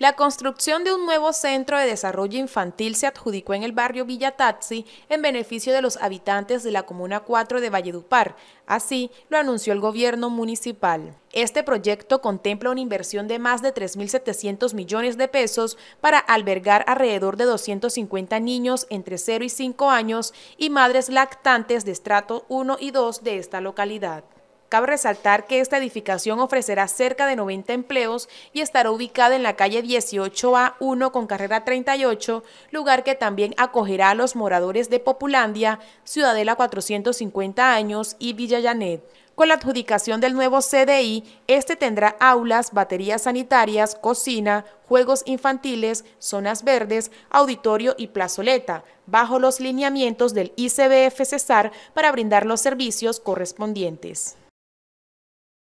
La construcción de un nuevo centro de desarrollo infantil se adjudicó en el barrio Villa en beneficio de los habitantes de la Comuna 4 de Valledupar. Así lo anunció el gobierno municipal. Este proyecto contempla una inversión de más de 3.700 millones de pesos para albergar alrededor de 250 niños entre 0 y 5 años y madres lactantes de estrato 1 y 2 de esta localidad. Cabe resaltar que esta edificación ofrecerá cerca de 90 empleos y estará ubicada en la calle 18A1 con carrera 38, lugar que también acogerá a los moradores de Populandia, Ciudadela 450 años y Villa Con la adjudicación del nuevo CDI, este tendrá aulas, baterías sanitarias, cocina, juegos infantiles, zonas verdes, auditorio y plazoleta, bajo los lineamientos del ICBF Cesar para brindar los servicios correspondientes.